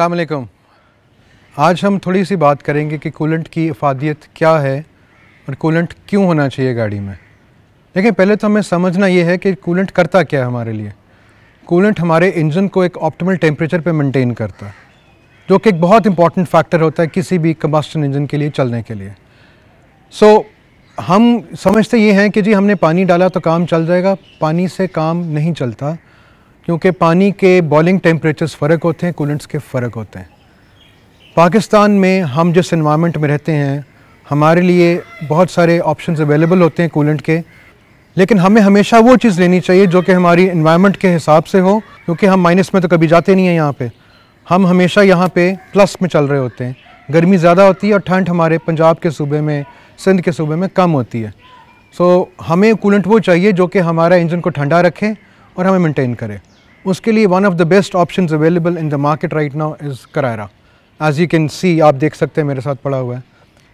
अलैक्म आज हम थोड़ी सी बात करेंगे कि कूलेंट की अफादियत क्या है और कूलेंट क्यों होना चाहिए गाड़ी में लेकिन पहले तो हमें समझना ये है कि कूलेंट करता क्या है हमारे लिए कूलेंट हमारे इंजन को एक ऑप्टिमल टेम्परेचर पे मेंटेन करता है जो कि एक बहुत इंपॉर्टेंट फैक्टर होता है किसी भी कम्बस्टन इंजन के लिए चलने के लिए सो so, हम समझते ये हैं कि जी हमने पानी डाला तो काम चल जाएगा पानी से काम नहीं चलता क्योंकि पानी के बॉइलिंग टेम्परेचर्स फ़र्क होते हैं कूलेंट्स के फ़र्क होते हैं पाकिस्तान में हम जिस इन्वामेंट में रहते हैं हमारे लिए बहुत सारे ऑप्शंस अवेलेबल होते हैं कूलेंट के लेकिन हमें हमेशा वो चीज़ लेनी चाहिए जो कि हमारी इन्वायरमेंट के हिसाब से हो क्योंकि हम माइनस में तो कभी जाते नहीं हैं यहाँ पे हम हमेशा यहाँ पे प्लस में चल रहे होते हैं गर्मी ज़्यादा होती है और ठंड हमारे पंजाब के सूबे में सिंध के सूबे में कम होती है सो हमें कूलेंट वो चाहिए जो कि हमारा इंजन को ठंडा रखे और हमें मेंटेन करे उसके लिए one of the best option available in the market right now is Karara as you can see आप देख सकते हैं मेरे साथ पड़ा हुआ है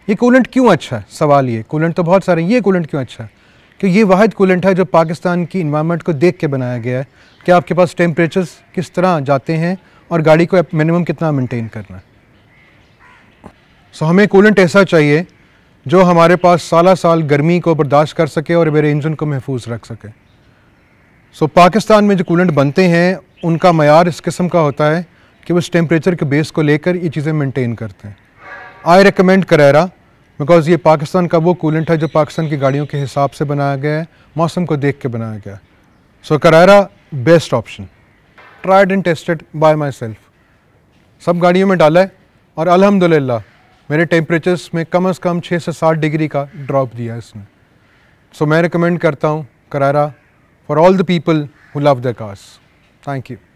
ये कूलेंट क्यों अच्छा है सवाल ये कूलेंट तो बहुत सारे हैं ये कूलेंट क्यों अच्छा है कि ये वाद कूलेंट है जो पाकिस्तान की इन्वायरमेंट को देख के बनाया गया है कि आपके पास टेम्परेचर्स किस तरह जाते हैं और गाड़ी को मिनिमम कितना मेनटेन करना है सो so, हमें कूलेंट ऐसा चाहिए जो हमारे पास साला साल गर्मी को बर्दाश्त कर सके और मेरे इंजन को महफूज रख सके सो so, पाकिस्तान में जो कूलेंट बनते हैं उनका मैार इस किस्म का होता है कि वो उस टेम्परेचर के बेस को लेकर ये चीज़ें मेंटेन करते हैं आई रिकमेंड करेरा बिकॉज ये पाकिस्तान का वो कूलेंट है जो पाकिस्तान की गाड़ियों के हिसाब से बनाया गया है मौसम को देख के बनाया गया है so Karara best option tried and tested by myself सब गाड़ियों में डाला है और अल्हम्दुलिल्लाह मेरे टेम्परेचर्स में कम अज़ कम छः से सात डिग्री का ड्रॉप दिया है इसने सो so, मैं रिकमेंड करता हूँ करारा for all the people who love their cars. Thank you.